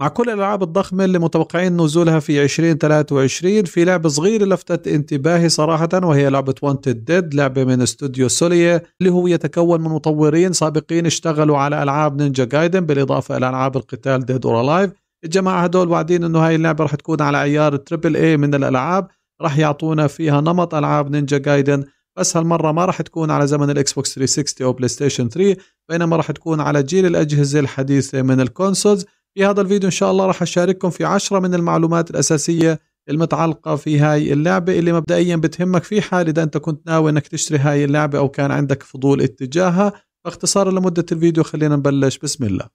مع كل الألعاب الضخمة اللي متوقعين نزولها في 2023 في لعبة صغيرة لفتت انتباهي صراحة وهي لعبة وانتد ديد لعبة من استوديو سوليا اللي هو يتكون من مطورين سابقين اشتغلوا على ألعاب نينجا جايدن بالإضافة إلى ألعاب القتال ديد أور ألايف الجماعة هدول وعدين إنه هاي اللعبة رح تكون على عيار تريبل اي من الألعاب رح يعطونا فيها نمط ألعاب نينجا جايدن بس هالمرة ما راح تكون على زمن الاكس بوكس 360 او بلاي ستيشن 3 بينما راح تكون على جيل الاجهزة الحديثة من الكونسولز في هذا الفيديو إن شاء الله راح أشارككم في عشرة من المعلومات الأساسية المتعلقة في هاي اللعبة اللي مبدئيا بتهمك في حال إذا أنت كنت ناوي أنك تشتري هاي اللعبة أو كان عندك فضول اتجاهها فاختصارا لمدة الفيديو خلينا نبلش بسم الله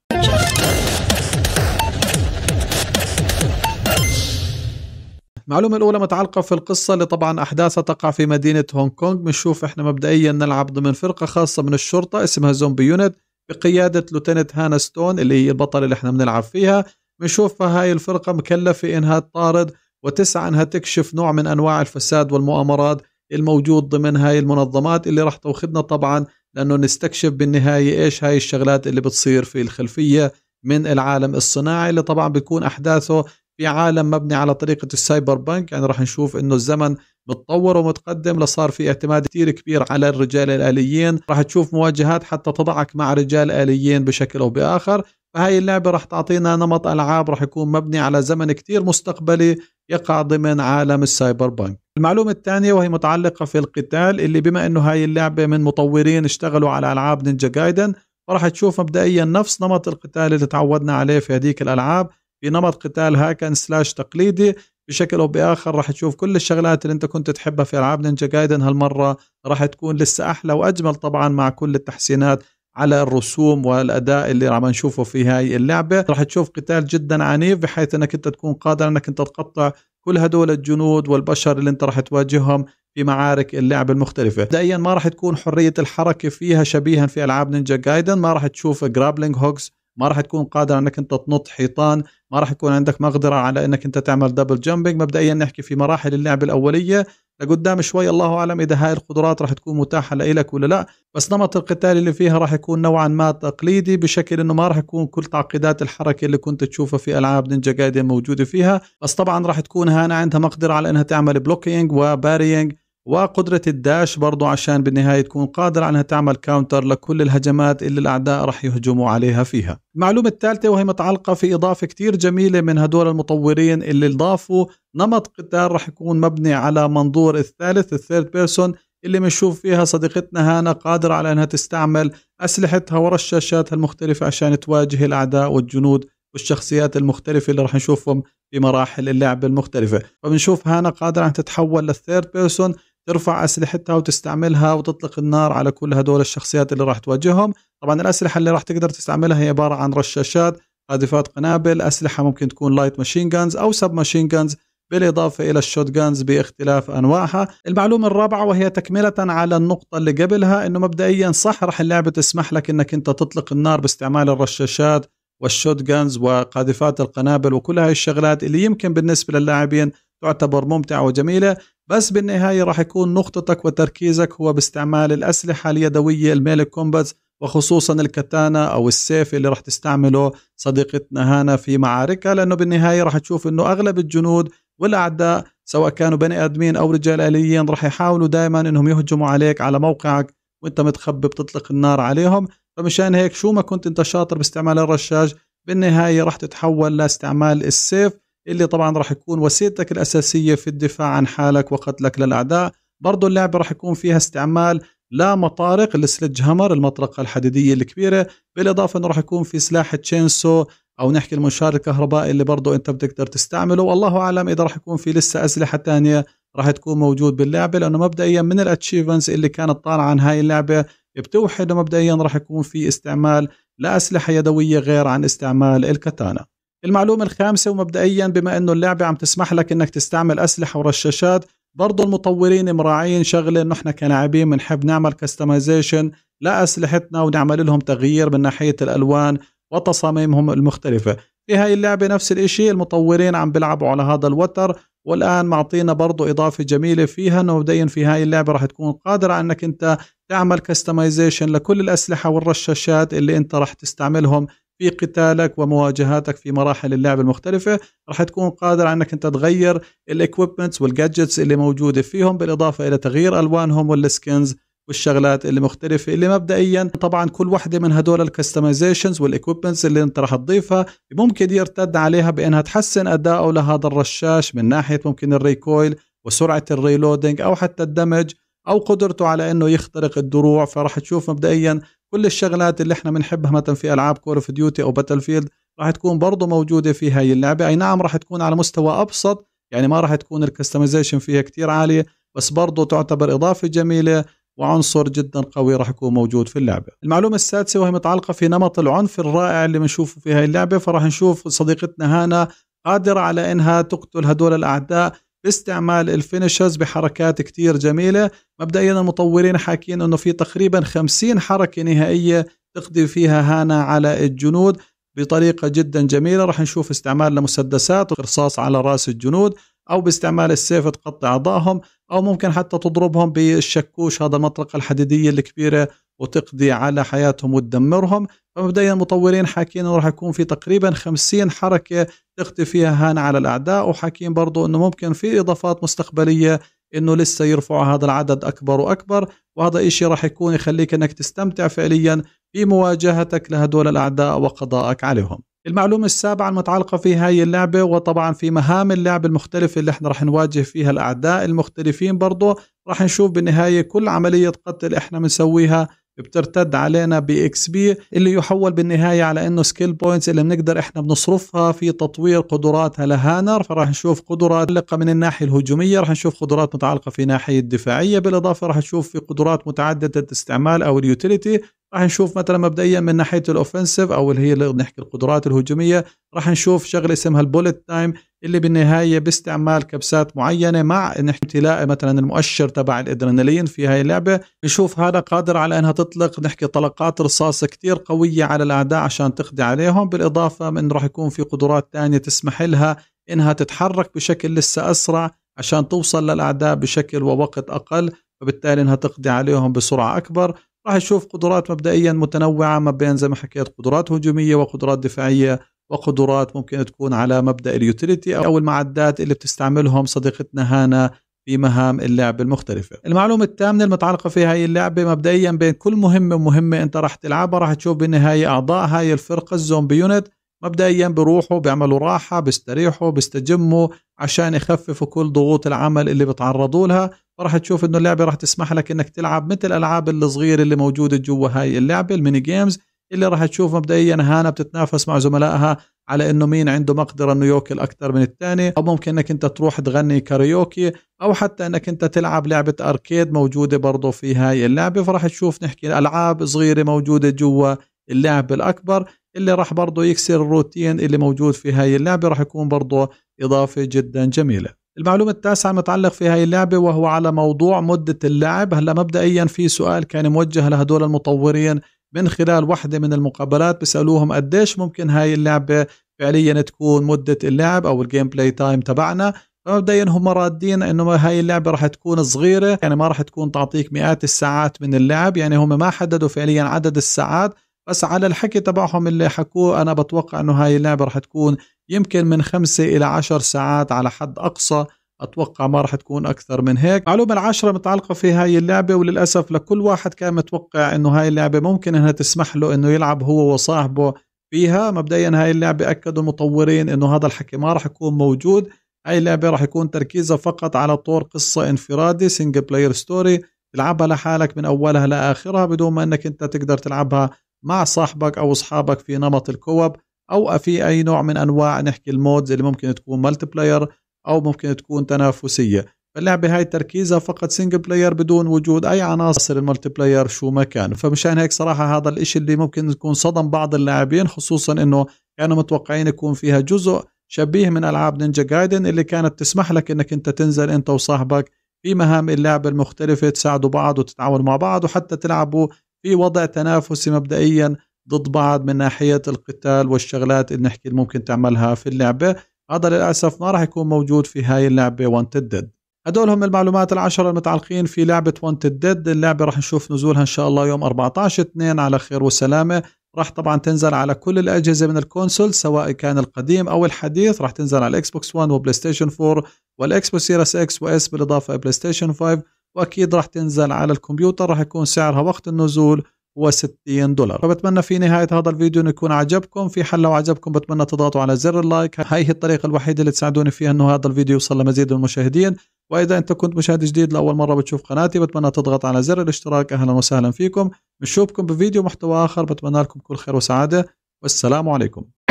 المعلومة الأولى متعلقة في القصة اللي طبعا أحداثها تقع في مدينة هونغ كونغ بنشوف إحنا مبدئيا نلعب ضمن فرقة خاصة من الشرطة اسمها زومبي يونت بقيادة لوتينت هانا ستون اللي هي البطلة اللي احنا بنلعب فيها بنشوفها هاي الفرقة مكلفة انها تطارد وتسعى انها تكشف نوع من انواع الفساد والمؤامرات الموجود ضمن هاي المنظمات اللي راح تاخذنا طبعا لانه نستكشف بالنهاية ايش هاي الشغلات اللي بتصير في الخلفية من العالم الصناعي اللي طبعا بيكون احداثه في عالم مبني على طريقه السايبر بانك يعني راح نشوف انه الزمن متطور ومتقدم لصار في اعتماد كثير كبير على الرجال الاليين راح تشوف مواجهات حتى تضعك مع رجال اليين بشكل او باخر فهي اللعبه راح تعطينا نمط العاب راح يكون مبني على زمن كثير مستقبلي يقع ضمن عالم السايبر بانك المعلومة الثانية وهي متعلقة في القتال اللي بما انه هاي اللعبة من مطورين اشتغلوا على العاب نينجا جايدن فراح تشوف مبدئيا نفس نمط القتال اللي تعودنا عليه في هذيك الالعاب في نمط قتال هاكن سلاش تقليدي بشكل او باخر راح تشوف كل الشغلات اللي انت كنت تحبها في العاب نينجا جايدن هالمره راح تكون لسه احلى واجمل طبعا مع كل التحسينات على الرسوم والاداء اللي عم نشوفه في هاي اللعبه راح تشوف قتال جدا عنيف بحيث انك انت تكون قادر انك انت تقطع كل هدول الجنود والبشر اللي انت راح تواجههم في معارك اللعب المختلفة مبدئيا ما راح تكون حرية الحركة فيها شبيها في ألعاب نينجا جايدن ما راح تشوف جرابلينج هوكس ما راح تكون قادر انك انت تنط حيطان ما راح يكون عندك مقدره على انك انت تعمل دبل جامبينج مبدئيا نحكي في مراحل اللعب الاوليه لقدام شوي الله اعلم اذا هاي القدرات راح تكون متاحه لك ولا لا بس نمط القتال اللي فيها راح يكون نوعا ما تقليدي بشكل انه ما راح يكون كل تعقيدات الحركه اللي كنت تشوفها في العاب نينجا جايدن موجوده فيها بس طبعا راح تكون هنا عندها مقدره على انها تعمل بلوكينج وبارينج وقدرة الداش برضو عشان بالنهاية تكون قادرة أنها تعمل كاونتر لكل الهجمات اللي الأعداء رح يهجموا عليها فيها المعلومة الثالثة وهي متعلقة في إضافة كتير جميلة من هدول المطورين اللي ضافوا نمط قتال رح يكون مبني على منظور الثالث الثيرد بيرسون اللي بنشوف فيها صديقتنا هانا قادرة على أنها تستعمل أسلحتها ورشاشاتها المختلفة عشان تواجه الأعداء والجنود والشخصيات المختلفة اللي رح نشوفهم في مراحل اللعب المختلفة فبنشوف هانا قادرة أن تتحول للثيرد بيرسون ترفع اسلحتها وتستعملها وتطلق النار على كل هدول الشخصيات اللي راح تواجههم طبعا الاسلحه اللي راح تقدر تستعملها هي عباره عن رشاشات قاذفات قنابل اسلحه ممكن تكون لايت ماشين جانز او سب ماشين جانز بالإضافة إلى الشوت جانز باختلاف أنواعها المعلومة الرابعة وهي تكملة على النقطة اللي قبلها أنه مبدئيا صح راح اللعبة تسمح لك أنك أنت تطلق النار باستعمال الرشاشات والشوت جانز وقاذفات القنابل وكل هاي الشغلات اللي يمكن بالنسبة للاعبين تعتبر ممتعة وجميلة بس بالنهاية راح يكون نقطتك وتركيزك هو باستعمال الأسلحة اليدوية الميلك كومباتس وخصوصا الكتانة أو السيف اللي راح تستعمله صديقتنا هانا في معاركها لأنه بالنهاية راح تشوف أنه أغلب الجنود والأعداء سواء كانوا بني آدمين أو رجال آليين راح يحاولوا دائما أنهم يهجموا عليك على موقعك وانت متخبي بتطلق النار عليهم فمشان هيك شو ما كنت انت شاطر باستعمال الرشاش بالنهاية راح تتحول لاستعمال السيف اللي طبعا راح يكون وسيلتك الأساسية في الدفاع عن حالك وقتلك للأعداء برضو اللعبة راح يكون فيها استعمال لا مطارق السلج هامر المطرقة الحديدية الكبيرة بالإضافة أنه راح يكون في سلاح تشينسو أو نحكي المنشار الكهربائي اللي برضو أنت بتقدر تستعمله والله أعلم إذا راح يكون في لسه أسلحة تانية راح تكون موجود باللعبة لأنه مبدئيا من الأتشيفنز اللي كانت طالعة عن هاي اللعبة بتوحي أنه مبدئيا راح يكون في استعمال لأسلحة يدوية غير عن استعمال الكتانه المعلومة الخامسة ومبدئيا بما أنه اللعبة عم تسمح لك أنك تستعمل أسلحة ورشاشات برضه المطورين مراعين شغلة انه احنا كلاعبين بنحب نعمل كستمايزيشن لأسلحتنا ونعمل لهم تغيير من ناحية الألوان وتصاميمهم المختلفة في هاي اللعبة نفس الاشي المطورين عم بيلعبوا على هذا الوتر والآن معطينا برضو إضافة جميلة فيها أنه مبدئيا في هاي اللعبة راح تكون قادرة على أنك أنت تعمل كستمايزيشن لكل الأسلحة والرشاشات اللي أنت راح تستعملهم في قتالك ومواجهاتك في مراحل اللعب المختلفه راح تكون قادر على انك انت تغير الاكويبمنتس والجادجتس اللي موجوده فيهم بالاضافه الى تغيير الوانهم والسكنز والشغلات اللي مختلفه اللي مبدئيا طبعا كل وحده من هدول الكستمايزيشنز والاكويبمنتس اللي انت رح تضيفها ممكن يرتد عليها بانها تحسن اداؤه لهذا الرشاش من ناحيه ممكن الريكويل وسرعه الريلودينج او حتى الدمج او قدرته على انه يخترق الدروع فراح تشوف مبدئيا كل الشغلات اللي احنا بنحبها مثلا في العاب كور اوف ديوتي او باتل فيلد راح تكون برضه موجوده في هاي اللعبه اي نعم راح تكون على مستوى ابسط يعني ما راح تكون الكستمايزيشن فيها كتير عاليه بس برضه تعتبر اضافه جميله وعنصر جدا قوي راح يكون موجود في اللعبه. المعلومه السادسه وهي متعلقه في نمط العنف الرائع اللي بنشوفه في هاي اللعبه فراح نشوف صديقتنا هانا قادره على انها تقتل هدول الاعداء باستعمال الفينشرز بحركات كتير جميلة مبدئيا المطورين حاكين أنه في تقريبا 50 حركة نهائية تقضي فيها هانا على الجنود بطريقة جدا جميلة راح نشوف استعمال لمسدسات ورصاص على رأس الجنود أو باستعمال السيف تقطع أعضائهم أو ممكن حتى تضربهم بالشكوش هذا المطرقة الحديدية الكبيرة وتقضي على حياتهم وتدمرهم فمبدئيا المطورين حاكين انه راح يكون في تقريبا 50 حركه تقضي فيها هان على الاعداء وحاكين برضه انه ممكن في اضافات مستقبليه انه لسه يرفعوا هذا العدد اكبر واكبر وهذا إشي راح يكون يخليك انك تستمتع فعليا بمواجهتك لهدول الاعداء وقضائك عليهم المعلومة السابعة المتعلقة في هاي اللعبة وطبعا في مهام اللعبة المختلفة اللي احنا راح نواجه فيها الأعداء المختلفين برضو راح نشوف بالنهاية كل عملية قتل احنا بنسويها بترتد علينا باكس بي اللي يحول بالنهايه على انه سكيل بوينتس اللي بنقدر احنا بنصرفها في تطوير قدراتها لهانر فراح نشوف قدرات متعلقه من الناحيه الهجوميه راح نشوف قدرات متعلقه في الناحيه الدفاعيه بالاضافه راح نشوف في قدرات متعدده الاستعمال او اليوتيليتي راح نشوف مثلا مبدئيا من ناحيه الاوفنسيف او اللي هي اللي نحكي القدرات الهجوميه راح نشوف شغله اسمها البولت تايم اللي بالنهايه باستعمال كبسات معينه مع امتلاء مثلا المؤشر تبع الادرينالين في هاي اللعبه بنشوف هذا قادر على انها تطلق نحكي طلقات رصاصه كثير قويه على الاعداء عشان تقضي عليهم بالاضافه من راح يكون في قدرات ثانيه تسمح لها انها تتحرك بشكل لسه اسرع عشان توصل للاعداء بشكل ووقت اقل فبالتالي انها تقضي عليهم بسرعه اكبر راح تشوف قدرات مبدئيا متنوعه ما بين زي ما حكيت قدرات هجوميه وقدرات دفاعيه وقدرات ممكن تكون على مبدا اليوتيليتي او المعدات اللي بتستعملهم صديقتنا هانا في مهام اللعبة المختلفة المعلومة الثامنة المتعلقة في هاي اللعبة مبدئيا بين كل مهمة ومهمة انت راح تلعبها راح تشوف بالنهاية اعضاء هاي الفرقة الزومبي يونت مبدئيا بروحوا بيعملوا راحة بيستريحوا بيستجموا عشان يخففوا كل ضغوط العمل اللي بيتعرضوا لها فراح تشوف انه اللعبة راح تسمح لك انك تلعب مثل الالعاب الصغيرة اللي موجودة جوا هاي اللعبة الميني جيمز اللي راح تشوف مبدئيا هانا بتتنافس مع زملائها على انه مين عنده مقدره انه يوكل اكثر من الثاني او ممكن انك انت تروح تغني كاريوكي او حتى انك انت تلعب لعبه اركيد موجوده برضه في هاي اللعبه فراح تشوف نحكي العاب صغيره موجوده جوا اللعب الاكبر اللي راح برضه يكسر الروتين اللي موجود في هاي اللعبة راح يكون برضه إضافة جدا جميلة المعلومة التاسعة متعلق في هاي اللعبة وهو على موضوع مدة اللعب هلا مبدئيا في سؤال كان موجه لهدول المطورين من خلال واحدة من المقابلات بيسألوهم قديش ممكن هاي اللعبة فعليا تكون مدة اللعب أو الجيم بلاي تايم تبعنا فمبدئيا هم رادين انه هاي اللعبه راح تكون صغيره يعني ما راح تكون تعطيك مئات الساعات من اللعب يعني هم ما حددوا فعليا عدد الساعات بس على الحكي تبعهم اللي حكوه أنا بتوقع أنه هاي اللعبة رح تكون يمكن من خمسة إلى عشر ساعات على حد أقصى أتوقع ما رح تكون أكثر من هيك معلومة العشرة متعلقة في هاي اللعبة وللأسف لكل واحد كان متوقع أنه هاي اللعبة ممكن أنها تسمح له أنه يلعب هو وصاحبه فيها مبدئيا هاي اللعبة أكدوا المطورين أنه هذا الحكي ما رح يكون موجود هاي اللعبة رح يكون تركيزها فقط على طور قصة انفرادي سنجل بلاير ستوري تلعبها لحالك من أولها لآخرها بدون ما أنك أنت تقدر تلعبها مع صاحبك او اصحابك في نمط الكوب او في اي نوع من انواع نحكي المودز اللي ممكن تكون مالتي بلاير او ممكن تكون تنافسيه فاللعبه هاي تركيزها فقط سنجل بلاير بدون وجود اي عناصر المالتي بلاير شو ما كان فمشان هيك صراحه هذا الاشي اللي ممكن يكون صدم بعض اللاعبين خصوصا انه كانوا متوقعين يكون فيها جزء شبيه من العاب نينجا جايدن اللي كانت تسمح لك انك انت تنزل انت وصاحبك في مهام اللعبة المختلفة تساعدوا بعض وتتعاونوا مع بعض وحتى تلعبوا في وضع تنافسي مبدئيا ضد بعض من ناحيه القتال والشغلات اللي نحكي ممكن تعملها في اللعبه هذا للاسف ما راح يكون موجود في هاي اللعبه وانتد ديد هدول هم المعلومات العشرة المتعلقين في لعبة وانتد ديد اللعبة راح نشوف نزولها إن شاء الله يوم 14 2 على خير وسلامة راح طبعا تنزل على كل الأجهزة من الكونسول سواء كان القديم أو الحديث راح تنزل على الإكس بوكس 1 وبلاي ستيشن 4 والإكس بوكس سيرس إكس وإس بالإضافة إلى بلاي ستيشن 5 واكيد راح تنزل على الكمبيوتر راح يكون سعرها وقت النزول هو 60 دولار فبتمنى في نهاية هذا الفيديو انه يكون عجبكم في حل لو عجبكم بتمنى تضغطوا على زر اللايك هاي هي الطريقة الوحيدة اللي تساعدوني فيها أنه هذا الفيديو يوصل لمزيد من المشاهدين وإذا أنت كنت مشاهد جديد لأول مرة بتشوف قناتي بتمنى تضغط على زر الاشتراك أهلا وسهلا فيكم بنشوفكم بفيديو محتوى آخر بتمنى لكم كل خير وسعادة والسلام عليكم